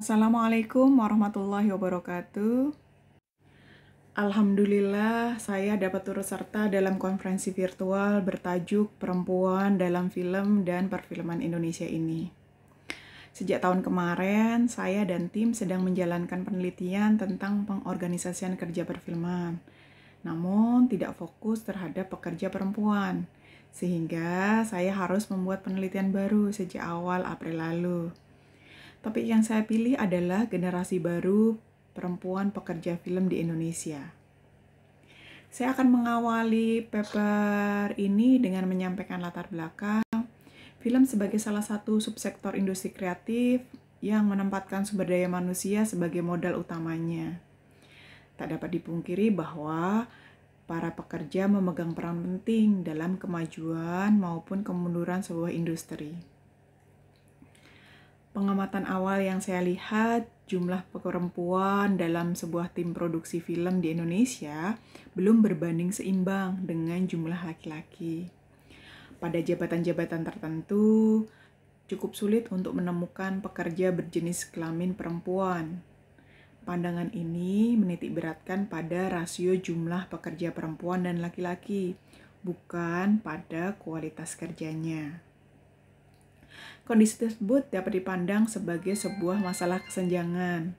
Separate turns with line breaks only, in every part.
Assalamualaikum warahmatullahi wabarakatuh. Alhamdulillah, saya dapat turut serta dalam konferensi virtual bertajuk Perempuan dalam Film dan Perfilman Indonesia ini. Sejak tahun kemarin, saya dan tim sedang menjalankan penelitian tentang pengorganisasian kerja perfilman. Namun, tidak fokus terhadap pekerja perempuan, sehingga saya harus membuat penelitian baru sejak awal April lalu. Topik yang saya pilih adalah generasi baru perempuan pekerja film di Indonesia. Saya akan mengawali paper ini dengan menyampaikan latar belakang film sebagai salah satu subsektor industri kreatif yang menempatkan sumber daya manusia sebagai modal utamanya. Tak dapat dipungkiri bahwa para pekerja memegang peran penting dalam kemajuan maupun kemunduran sebuah industri pengamatan awal yang saya lihat, jumlah perempuan dalam sebuah tim produksi film di Indonesia belum berbanding seimbang dengan jumlah laki-laki. Pada jabatan-jabatan tertentu, cukup sulit untuk menemukan pekerja berjenis kelamin perempuan. Pandangan ini menitik beratkan pada rasio jumlah pekerja perempuan dan laki-laki, bukan pada kualitas kerjanya. Kondisi tersebut dapat dipandang sebagai sebuah masalah kesenjangan.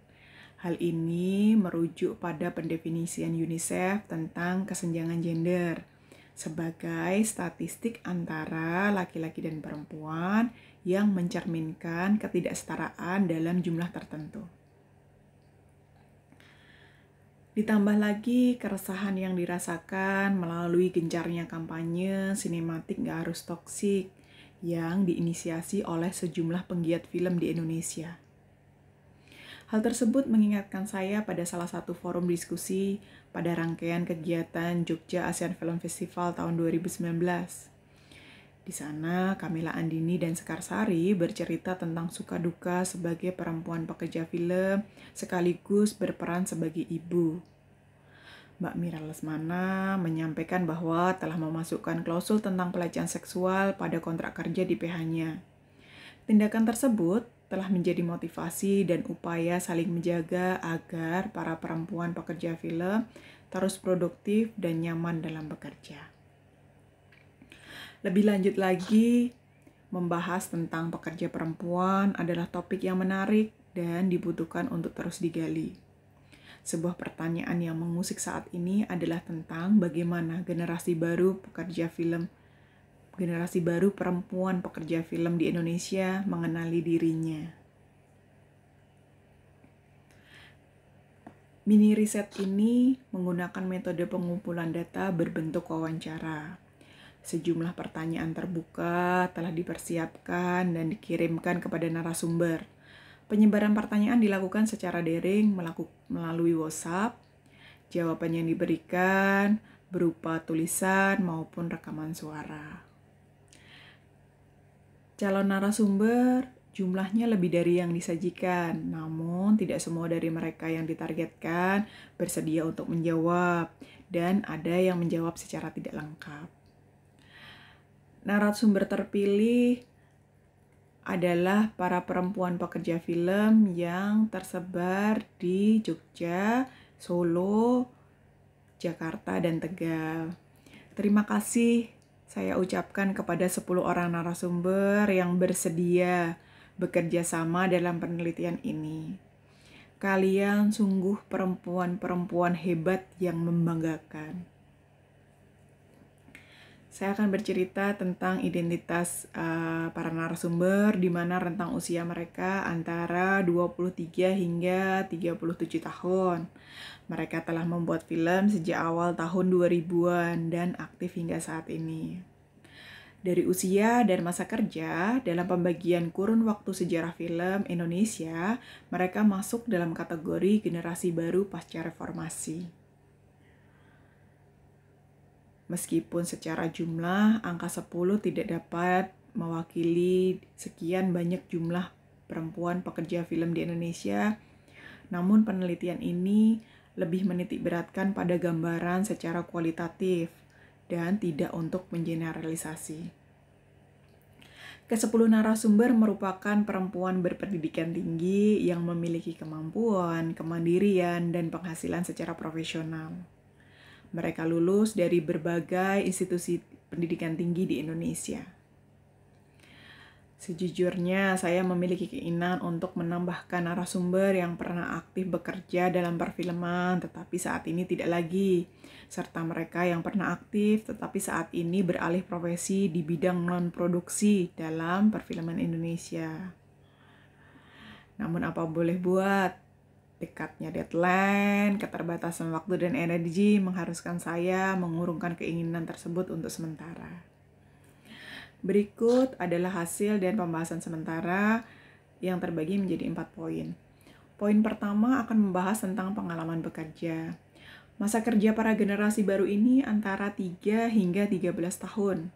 Hal ini merujuk pada pendefinisian UNICEF tentang kesenjangan gender sebagai statistik antara laki-laki dan perempuan yang mencerminkan ketidaksetaraan dalam jumlah tertentu. Ditambah lagi keresahan yang dirasakan melalui gencarnya kampanye sinematik gak harus toksik yang diinisiasi oleh sejumlah penggiat film di Indonesia. Hal tersebut mengingatkan saya pada salah satu forum diskusi pada rangkaian kegiatan Jogja ASEAN Film Festival tahun 2019. Di sana, Kamila Andini dan Sekarsari bercerita tentang suka duka sebagai perempuan pekerja film sekaligus berperan sebagai ibu. Mbak Mira Lesmana menyampaikan bahwa telah memasukkan klausul tentang pelecehan seksual pada kontrak kerja di PH-nya. Tindakan tersebut telah menjadi motivasi dan upaya saling menjaga agar para perempuan pekerja film terus produktif dan nyaman dalam bekerja. Lebih lanjut lagi, membahas tentang pekerja perempuan adalah topik yang menarik dan dibutuhkan untuk terus digali sebuah pertanyaan yang mengusik saat ini adalah tentang bagaimana generasi baru pekerja film, generasi baru perempuan pekerja film di Indonesia mengenali dirinya. Mini riset ini menggunakan metode pengumpulan data berbentuk wawancara. Sejumlah pertanyaan terbuka telah dipersiapkan dan dikirimkan kepada narasumber Penyebaran pertanyaan dilakukan secara daring melalui WhatsApp. Jawaban yang diberikan berupa tulisan maupun rekaman suara. Calon narasumber jumlahnya lebih dari yang disajikan, namun tidak semua dari mereka yang ditargetkan bersedia untuk menjawab, dan ada yang menjawab secara tidak lengkap. Narasumber terpilih adalah para perempuan pekerja film yang tersebar di Jogja, Solo, Jakarta, dan Tegal. Terima kasih saya ucapkan kepada 10 orang narasumber yang bersedia bekerja sama dalam penelitian ini. Kalian sungguh perempuan-perempuan hebat yang membanggakan saya akan bercerita tentang identitas uh, para narasumber di mana rentang usia mereka antara 23 hingga 37 tahun. Mereka telah membuat film sejak awal tahun 2000-an dan aktif hingga saat ini. Dari usia dan masa kerja, dalam pembagian kurun waktu sejarah film Indonesia, mereka masuk dalam kategori generasi baru pasca reformasi meskipun secara jumlah angka 10 tidak dapat mewakili sekian banyak jumlah perempuan pekerja film di Indonesia. Namun penelitian ini lebih menitikberatkan pada gambaran secara kualitatif dan tidak untuk mengeneralisasi. Kesepuluh narasumber merupakan perempuan berpendidikan tinggi yang memiliki kemampuan, kemandirian, dan penghasilan secara profesional. Mereka lulus dari berbagai institusi pendidikan tinggi di Indonesia. Sejujurnya, saya memiliki keinginan untuk menambahkan narasumber yang pernah aktif bekerja dalam perfilman, tetapi saat ini tidak lagi, serta mereka yang pernah aktif tetapi saat ini beralih profesi di bidang non-produksi dalam perfilman Indonesia. Namun, apa boleh buat, Dekatnya deadline, keterbatasan waktu dan energi mengharuskan saya mengurungkan keinginan tersebut untuk sementara. Berikut adalah hasil dan pembahasan sementara yang terbagi menjadi empat poin. Poin pertama akan membahas tentang pengalaman bekerja. Masa kerja para generasi baru ini antara 3 hingga 13 tahun.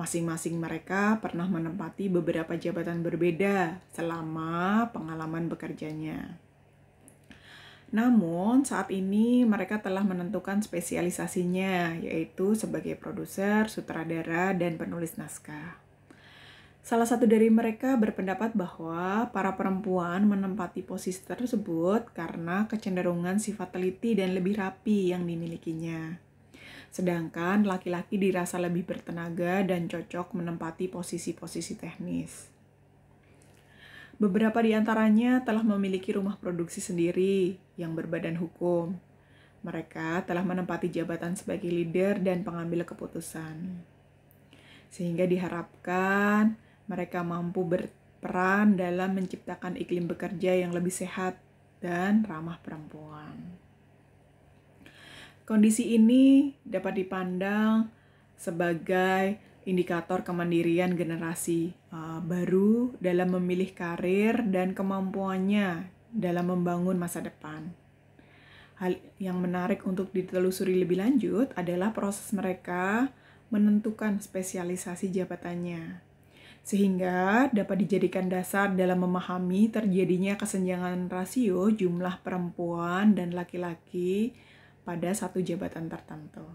Masing-masing mereka pernah menempati beberapa jabatan berbeda selama pengalaman bekerjanya. Namun, saat ini mereka telah menentukan spesialisasinya, yaitu sebagai produser, sutradara, dan penulis naskah. Salah satu dari mereka berpendapat bahwa para perempuan menempati posisi tersebut karena kecenderungan sifat teliti dan lebih rapi yang dimilikinya. Sedangkan laki-laki dirasa lebih bertenaga dan cocok menempati posisi-posisi teknis. Beberapa di antaranya telah memiliki rumah produksi sendiri yang berbadan hukum. Mereka telah menempati jabatan sebagai leader dan pengambil keputusan. Sehingga diharapkan mereka mampu berperan dalam menciptakan iklim bekerja yang lebih sehat dan ramah perempuan. Kondisi ini dapat dipandang sebagai indikator kemandirian generasi uh, baru dalam memilih karir dan kemampuannya dalam membangun masa depan. Hal yang menarik untuk ditelusuri lebih lanjut adalah proses mereka menentukan spesialisasi jabatannya, sehingga dapat dijadikan dasar dalam memahami terjadinya kesenjangan rasio jumlah perempuan dan laki-laki pada satu jabatan tertentu.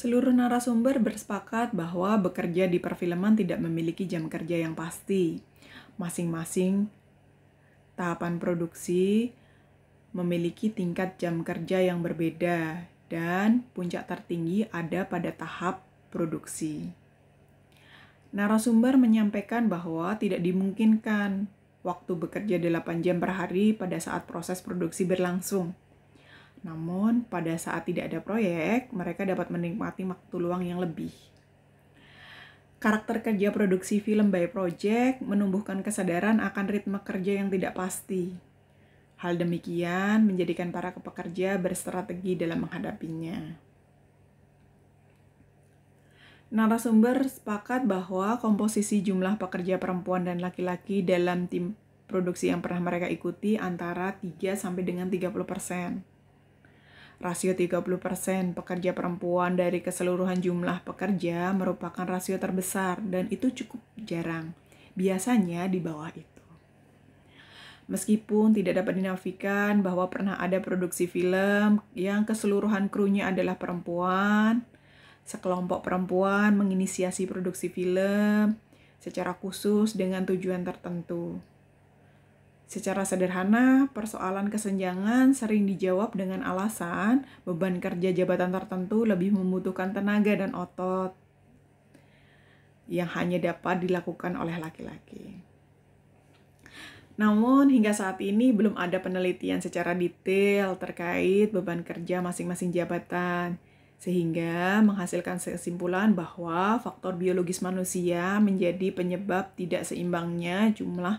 Seluruh narasumber bersepakat bahwa bekerja di perfilman tidak memiliki jam kerja yang pasti. Masing-masing tahapan produksi memiliki tingkat jam kerja yang berbeda dan puncak tertinggi ada pada tahap produksi. Narasumber menyampaikan bahwa tidak dimungkinkan waktu bekerja 8 jam per hari pada saat proses produksi berlangsung namun, pada saat tidak ada proyek, mereka dapat menikmati waktu luang yang lebih. Karakter kerja produksi film by project menumbuhkan kesadaran akan ritme kerja yang tidak pasti. Hal demikian menjadikan para pekerja berstrategi dalam menghadapinya. Narasumber sepakat bahwa komposisi jumlah pekerja perempuan dan laki-laki dalam tim produksi yang pernah mereka ikuti antara 3 sampai dengan 30 persen. Rasio 30% pekerja perempuan dari keseluruhan jumlah pekerja merupakan rasio terbesar dan itu cukup jarang. Biasanya di bawah itu. Meskipun tidak dapat dinafikan bahwa pernah ada produksi film yang keseluruhan krunya adalah perempuan, sekelompok perempuan menginisiasi produksi film secara khusus dengan tujuan tertentu. Secara sederhana, persoalan kesenjangan sering dijawab dengan alasan beban kerja jabatan tertentu lebih membutuhkan tenaga dan otot yang hanya dapat dilakukan oleh laki-laki. Namun, hingga saat ini belum ada penelitian secara detail terkait beban kerja masing-masing jabatan, sehingga menghasilkan kesimpulan bahwa faktor biologis manusia menjadi penyebab tidak seimbangnya jumlah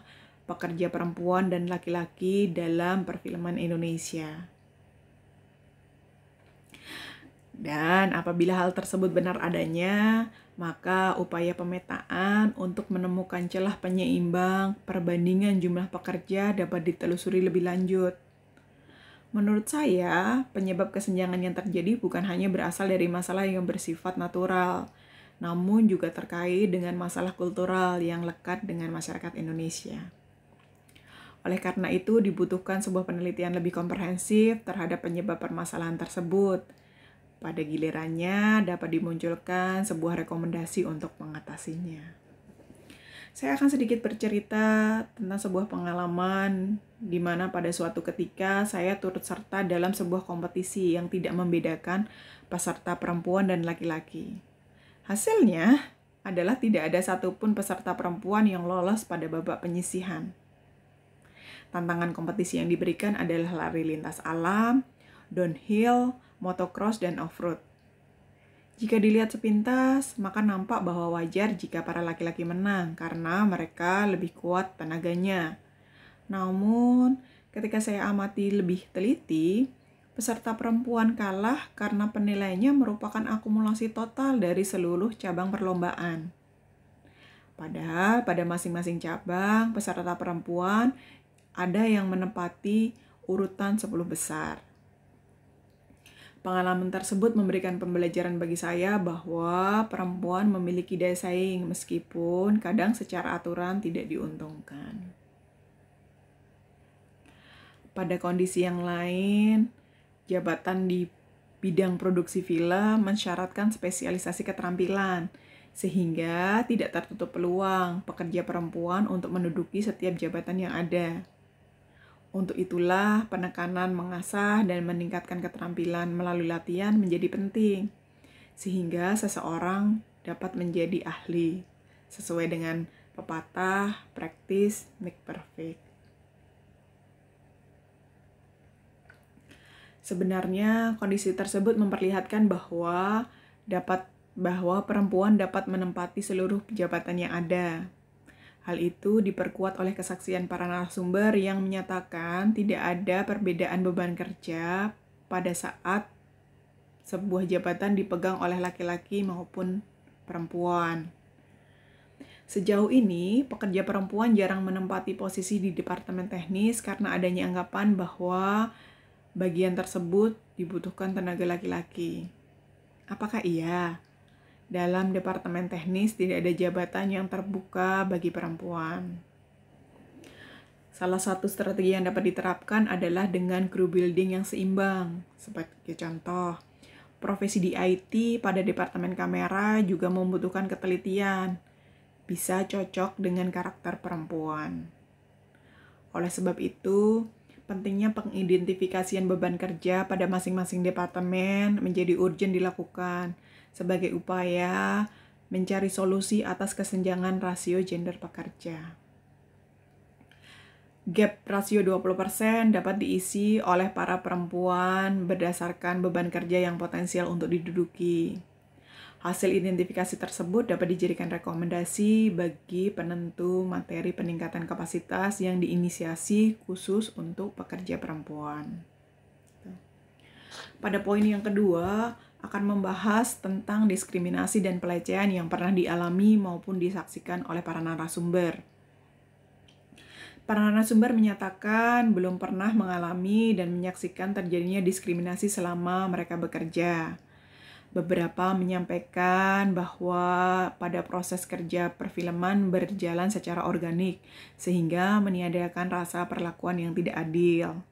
pekerja perempuan dan laki-laki dalam perfilman Indonesia. Dan apabila hal tersebut benar adanya, maka upaya pemetaan untuk menemukan celah penyeimbang perbandingan jumlah pekerja dapat ditelusuri lebih lanjut. Menurut saya, penyebab kesenjangan yang terjadi bukan hanya berasal dari masalah yang bersifat natural, namun juga terkait dengan masalah kultural yang lekat dengan masyarakat Indonesia. Oleh karena itu, dibutuhkan sebuah penelitian lebih komprehensif terhadap penyebab permasalahan tersebut. Pada gilirannya, dapat dimunculkan sebuah rekomendasi untuk mengatasinya. Saya akan sedikit bercerita tentang sebuah pengalaman di mana pada suatu ketika saya turut serta dalam sebuah kompetisi yang tidak membedakan peserta perempuan dan laki-laki. Hasilnya adalah tidak ada satupun peserta perempuan yang lolos pada babak penyisihan. Tantangan kompetisi yang diberikan adalah lari lintas alam, downhill, motocross, dan off-road. Jika dilihat sepintas, maka nampak bahwa wajar jika para laki-laki menang karena mereka lebih kuat tenaganya. Namun, ketika saya amati lebih teliti, peserta perempuan kalah karena penilaiannya merupakan akumulasi total dari seluruh cabang perlombaan. Padahal pada masing-masing cabang, peserta perempuan ada yang menempati urutan 10 besar. Pengalaman tersebut memberikan pembelajaran bagi saya bahwa perempuan memiliki daya saing meskipun kadang secara aturan tidak diuntungkan. Pada kondisi yang lain, jabatan di bidang produksi film mensyaratkan spesialisasi keterampilan sehingga tidak tertutup peluang pekerja perempuan untuk menduduki setiap jabatan yang ada. Untuk itulah, penekanan mengasah dan meningkatkan keterampilan melalui latihan menjadi penting, sehingga seseorang dapat menjadi ahli sesuai dengan pepatah "practice make perfect". Sebenarnya, kondisi tersebut memperlihatkan bahwa dapat bahwa perempuan dapat menempati seluruh jabatan yang ada, Hal itu diperkuat oleh kesaksian para narasumber yang menyatakan tidak ada perbedaan beban kerja pada saat sebuah jabatan dipegang oleh laki-laki maupun perempuan. Sejauh ini, pekerja perempuan jarang menempati posisi di departemen teknis karena adanya anggapan bahwa bagian tersebut dibutuhkan tenaga laki-laki. Apakah iya? Dalam departemen teknis tidak ada jabatan yang terbuka bagi perempuan. Salah satu strategi yang dapat diterapkan adalah dengan crew building yang seimbang. Sebagai contoh, profesi di IT pada departemen kamera juga membutuhkan ketelitian. Bisa cocok dengan karakter perempuan. Oleh sebab itu, pentingnya pengidentifikasian beban kerja pada masing-masing departemen menjadi urgent dilakukan sebagai upaya mencari solusi atas kesenjangan rasio gender pekerja. Gap rasio 20% dapat diisi oleh para perempuan berdasarkan beban kerja yang potensial untuk diduduki. Hasil identifikasi tersebut dapat dijadikan rekomendasi bagi penentu materi peningkatan kapasitas yang diinisiasi khusus untuk pekerja perempuan. Pada poin yang kedua, akan membahas tentang diskriminasi dan pelecehan yang pernah dialami maupun disaksikan oleh para narasumber. Para narasumber menyatakan belum pernah mengalami dan menyaksikan terjadinya diskriminasi selama mereka bekerja. Beberapa menyampaikan bahwa pada proses kerja perfilman berjalan secara organik, sehingga meniadakan rasa perlakuan yang tidak adil.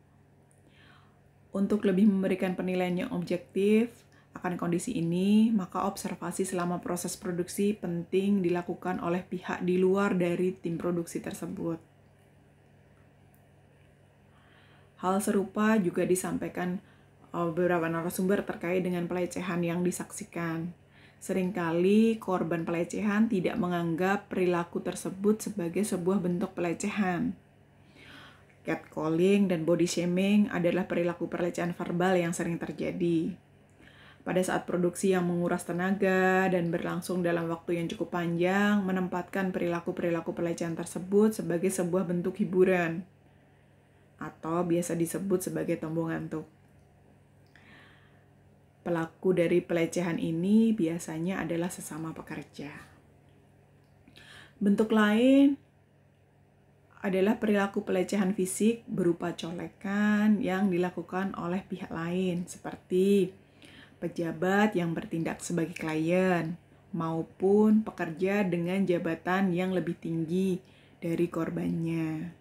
Untuk lebih memberikan penilaian yang objektif, akan kondisi ini, maka observasi selama proses produksi penting dilakukan oleh pihak di luar dari tim produksi tersebut. Hal serupa juga disampaikan eh, beberapa narasumber terkait dengan pelecehan yang disaksikan. Seringkali korban pelecehan tidak menganggap perilaku tersebut sebagai sebuah bentuk pelecehan. Catcalling dan body shaming adalah perilaku pelecehan verbal yang sering terjadi pada saat produksi yang menguras tenaga dan berlangsung dalam waktu yang cukup panjang, menempatkan perilaku-perilaku pelecehan tersebut sebagai sebuah bentuk hiburan atau biasa disebut sebagai tombong ngantuk. Pelaku dari pelecehan ini biasanya adalah sesama pekerja. Bentuk lain adalah perilaku pelecehan fisik berupa colekan yang dilakukan oleh pihak lain, seperti pejabat yang bertindak sebagai klien, maupun pekerja dengan jabatan yang lebih tinggi dari korbannya.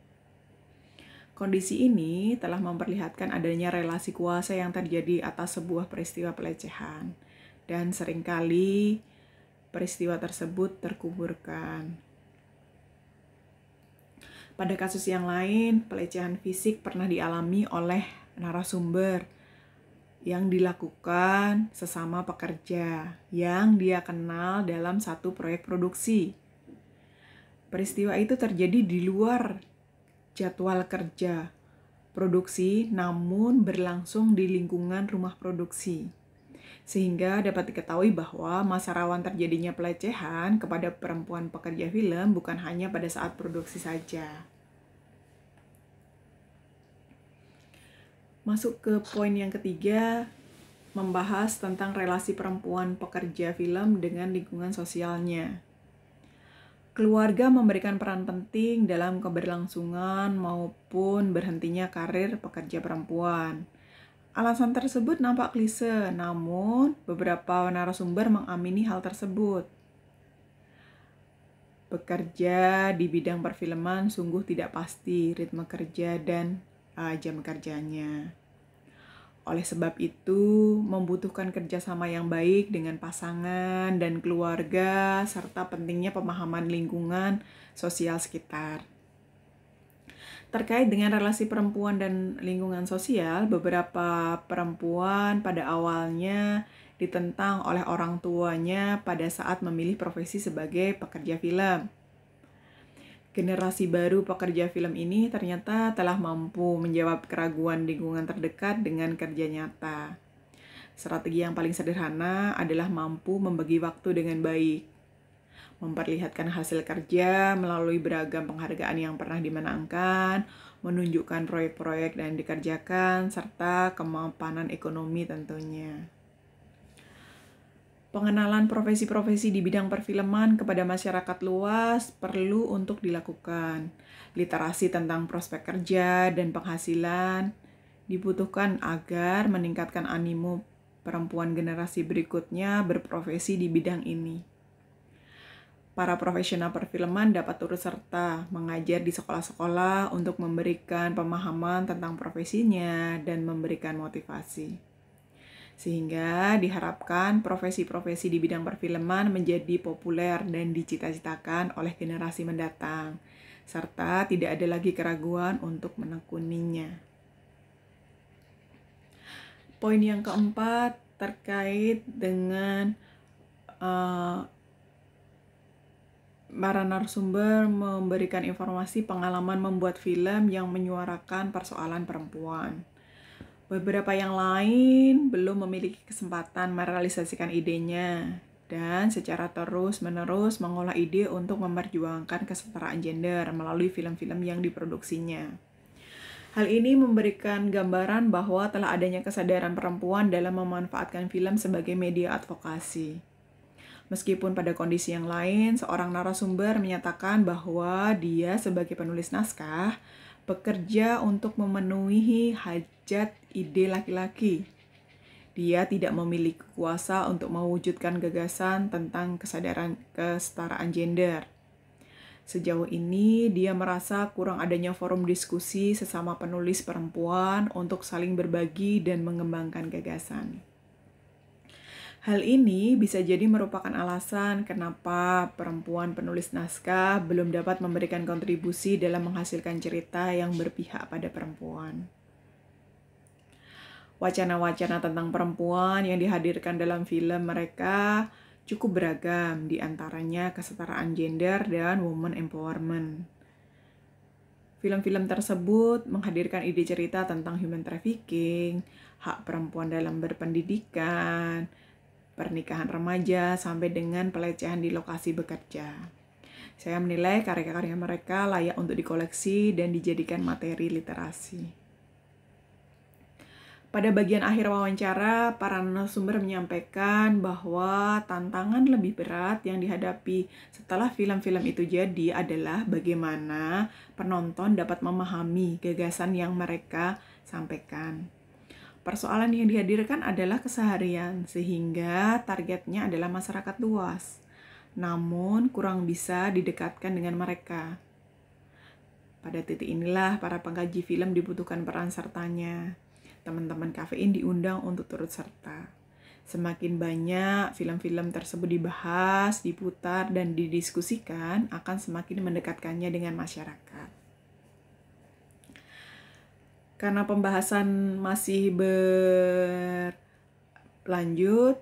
Kondisi ini telah memperlihatkan adanya relasi kuasa yang terjadi atas sebuah peristiwa pelecehan, dan seringkali peristiwa tersebut terkuburkan. Pada kasus yang lain, pelecehan fisik pernah dialami oleh narasumber yang dilakukan sesama pekerja yang dia kenal dalam satu proyek produksi. Peristiwa itu terjadi di luar jadwal kerja produksi, namun berlangsung di lingkungan rumah produksi. Sehingga dapat diketahui bahwa masa rawan terjadinya pelecehan kepada perempuan pekerja film bukan hanya pada saat produksi saja Masuk ke poin yang ketiga, membahas tentang relasi perempuan pekerja film dengan lingkungan sosialnya. Keluarga memberikan peran penting dalam keberlangsungan maupun berhentinya karir pekerja perempuan. Alasan tersebut nampak klise, namun beberapa narasumber mengamini hal tersebut. Bekerja di bidang perfilman sungguh tidak pasti, ritme kerja dan uh, jam kerjanya. Oleh sebab itu, membutuhkan kerjasama yang baik dengan pasangan dan keluarga, serta pentingnya pemahaman lingkungan sosial sekitar. Terkait dengan relasi perempuan dan lingkungan sosial, beberapa perempuan pada awalnya ditentang oleh orang tuanya pada saat memilih profesi sebagai pekerja film generasi baru pekerja film ini ternyata telah mampu menjawab keraguan lingkungan terdekat dengan kerja nyata. Strategi yang paling sederhana adalah mampu membagi waktu dengan baik, memperlihatkan hasil kerja melalui beragam penghargaan yang pernah dimenangkan, menunjukkan proyek-proyek yang dikerjakan, serta kemampanan ekonomi tentunya pengenalan profesi-profesi di bidang perfilman kepada masyarakat luas perlu untuk dilakukan. Literasi tentang prospek kerja dan penghasilan dibutuhkan agar meningkatkan animo perempuan generasi berikutnya berprofesi di bidang ini. Para profesional perfilman dapat turut serta mengajar di sekolah-sekolah untuk memberikan pemahaman tentang profesinya dan memberikan motivasi. Sehingga diharapkan profesi-profesi di bidang perfilman menjadi populer dan dicita-citakan oleh generasi mendatang, serta tidak ada lagi keraguan untuk menekuninya. Poin yang keempat terkait dengan uh, para narasumber memberikan informasi pengalaman membuat film yang menyuarakan persoalan perempuan. Beberapa yang lain belum memiliki kesempatan merealisasikan idenya dan secara terus-menerus mengolah ide untuk memperjuangkan kesetaraan gender melalui film-film yang diproduksinya. Hal ini memberikan gambaran bahwa telah adanya kesadaran perempuan dalam memanfaatkan film sebagai media advokasi. Meskipun pada kondisi yang lain, seorang narasumber menyatakan bahwa dia sebagai penulis naskah bekerja untuk memenuhi hajat ide laki-laki. Dia tidak memiliki kuasa untuk mewujudkan gagasan tentang kesadaran kesetaraan gender. Sejauh ini, dia merasa kurang adanya forum diskusi sesama penulis perempuan untuk saling berbagi dan mengembangkan gagasan. Hal ini bisa jadi merupakan alasan kenapa perempuan penulis naskah belum dapat memberikan kontribusi dalam menghasilkan cerita yang berpihak pada perempuan. Wacana-wacana tentang perempuan yang dihadirkan dalam film mereka cukup beragam, di antaranya kesetaraan gender dan woman empowerment. Film-film tersebut menghadirkan ide cerita tentang human trafficking, hak perempuan dalam berpendidikan, pernikahan remaja, sampai dengan pelecehan di lokasi bekerja. Saya menilai karya-karya mereka layak untuk dikoleksi dan dijadikan materi literasi. Pada bagian akhir wawancara, para narasumber menyampaikan bahwa tantangan lebih berat yang dihadapi setelah film-film itu jadi adalah bagaimana penonton dapat memahami gagasan yang mereka sampaikan. Persoalan yang dihadirkan adalah keseharian, sehingga targetnya adalah masyarakat luas, namun kurang bisa didekatkan dengan mereka. Pada titik inilah para pengkaji film dibutuhkan peran sertanya. Teman-teman kafein diundang untuk turut serta. Semakin banyak film-film tersebut dibahas, diputar, dan didiskusikan, akan semakin mendekatkannya dengan masyarakat karena pembahasan masih berlanjut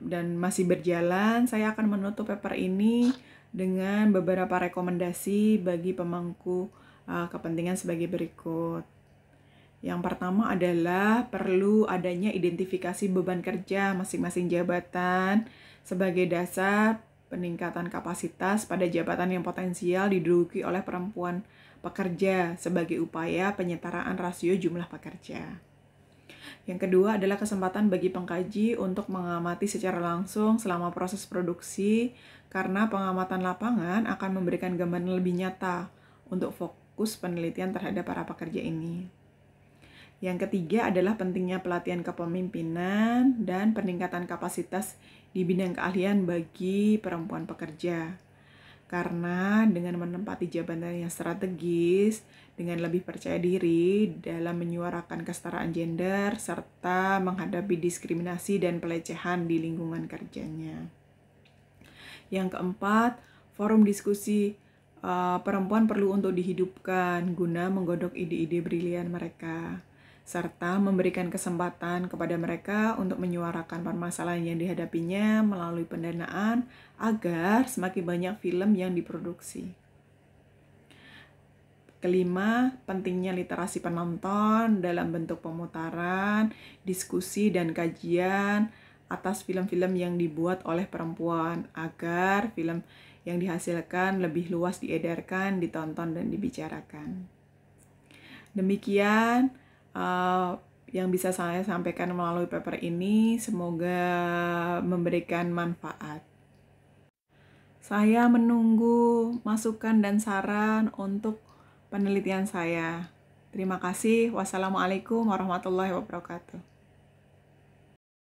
dan masih berjalan, saya akan menutup paper ini dengan beberapa rekomendasi bagi pemangku uh, kepentingan sebagai berikut. Yang pertama adalah perlu adanya identifikasi beban kerja masing-masing jabatan sebagai dasar peningkatan kapasitas pada jabatan yang potensial diduduki oleh perempuan pekerja sebagai upaya penyetaraan rasio jumlah pekerja. Yang kedua adalah kesempatan bagi pengkaji untuk mengamati secara langsung selama proses produksi karena pengamatan lapangan akan memberikan gambaran lebih nyata untuk fokus penelitian terhadap para pekerja ini. Yang ketiga adalah pentingnya pelatihan kepemimpinan dan peningkatan kapasitas di bidang keahlian bagi perempuan pekerja. Karena dengan menempati jabatan yang strategis, dengan lebih percaya diri dalam menyuarakan kesetaraan gender, serta menghadapi diskriminasi dan pelecehan di lingkungan kerjanya. Yang keempat, forum diskusi uh, perempuan perlu untuk dihidupkan guna menggodok ide-ide brilian mereka serta memberikan kesempatan kepada mereka untuk menyuarakan permasalahan yang dihadapinya melalui pendanaan agar semakin banyak film yang diproduksi. Kelima, pentingnya literasi penonton dalam bentuk pemutaran, diskusi, dan kajian atas film-film yang dibuat oleh perempuan agar film yang dihasilkan lebih luas diedarkan, ditonton, dan dibicarakan. Demikian, uh, yang bisa saya sampaikan melalui paper ini semoga memberikan manfaat. Saya menunggu masukan dan saran untuk penelitian saya. Terima kasih. Wassalamualaikum warahmatullahi wabarakatuh.